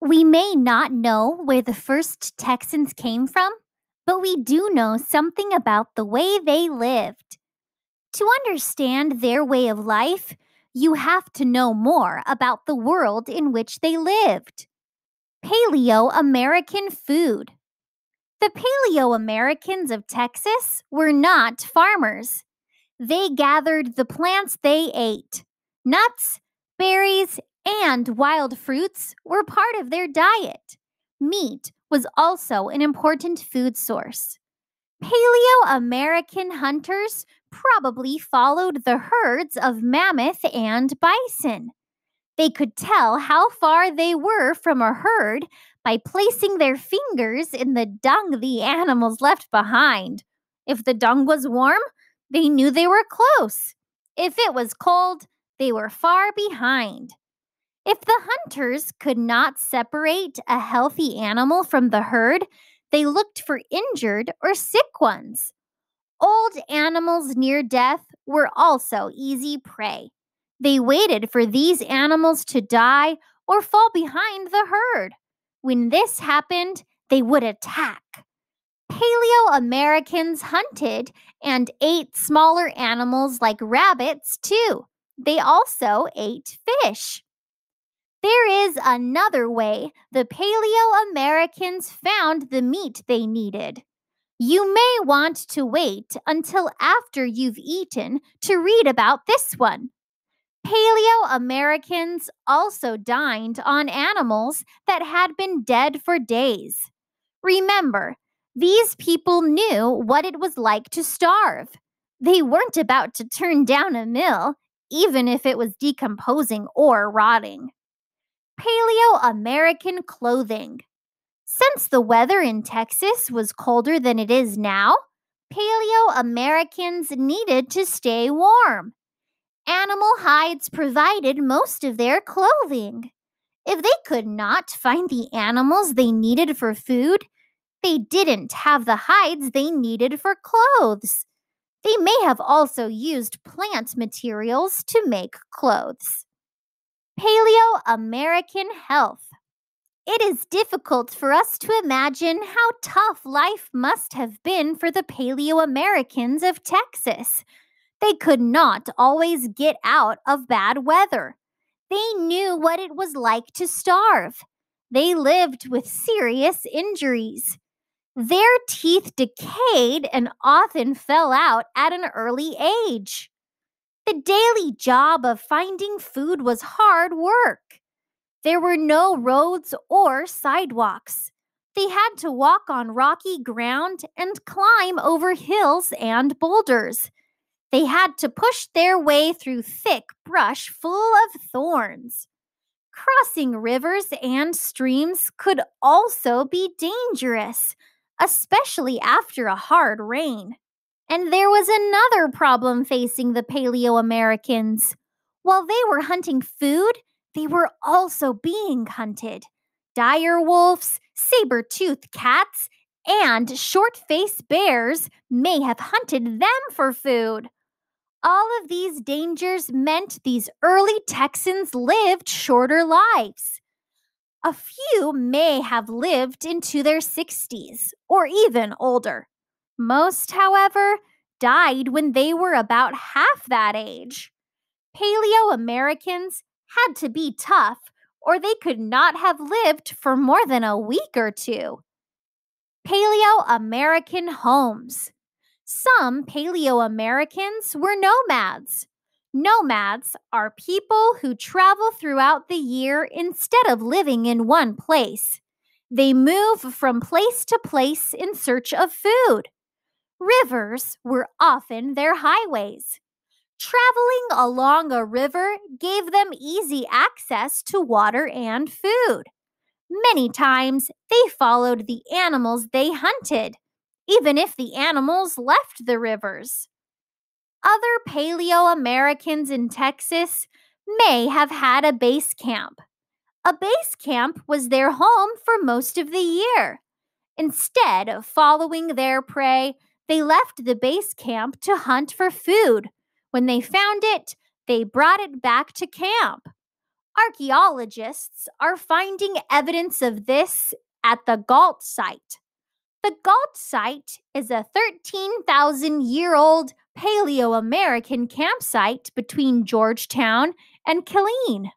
We may not know where the first Texans came from, but we do know something about the way they lived. To understand their way of life, you have to know more about the world in which they lived. Paleo American food. The Paleo Americans of Texas were not farmers. They gathered the plants they ate nuts, berries, and wild fruits were part of their diet. Meat was also an important food source. Paleo American hunters probably followed the herds of mammoth and bison. They could tell how far they were from a herd by placing their fingers in the dung the animals left behind. If the dung was warm, they knew they were close. If it was cold, they were far behind. If the hunters could not separate a healthy animal from the herd, they looked for injured or sick ones. Old animals near death were also easy prey. They waited for these animals to die or fall behind the herd. When this happened, they would attack. Paleo Americans hunted and ate smaller animals like rabbits, too. They also ate fish. There is another way the Paleo Americans found the meat they needed. You may want to wait until after you've eaten to read about this one. Paleo Americans also dined on animals that had been dead for days. Remember, these people knew what it was like to starve. They weren't about to turn down a meal, even if it was decomposing or rotting. Paleo American clothing. Since the weather in Texas was colder than it is now, Paleo Americans needed to stay warm. Animal hides provided most of their clothing. If they could not find the animals they needed for food, they didn't have the hides they needed for clothes. They may have also used plant materials to make clothes. Paleo American Health. It is difficult for us to imagine how tough life must have been for the Paleo Americans of Texas. They could not always get out of bad weather. They knew what it was like to starve. They lived with serious injuries. Their teeth decayed and often fell out at an early age. The daily job of finding food was hard work. There were no roads or sidewalks. They had to walk on rocky ground and climb over hills and boulders. They had to push their way through thick brush full of thorns. Crossing rivers and streams could also be dangerous, especially after a hard rain. And there was another problem facing the Paleo Americans. While they were hunting food, they were also being hunted. Dire wolves, saber toothed cats, and short faced bears may have hunted them for food. All of these dangers meant these early Texans lived shorter lives. A few may have lived into their 60s or even older. Most, however, died when they were about half that age. Paleo Americans had to be tough, or they could not have lived for more than a week or two. Paleo American homes. Some Paleo Americans were nomads. Nomads are people who travel throughout the year instead of living in one place. They move from place to place in search of food. Rivers were often their highways. Traveling along a river gave them easy access to water and food. Many times they followed the animals they hunted, even if the animals left the rivers. Other Paleo Americans in Texas may have had a base camp. A base camp was their home for most of the year. Instead of following their prey, they left the base camp to hunt for food. When they found it, they brought it back to camp. Archaeologists are finding evidence of this at the Galt site. The Galt site is a 13,000 year old Paleo American campsite between Georgetown and Killeen.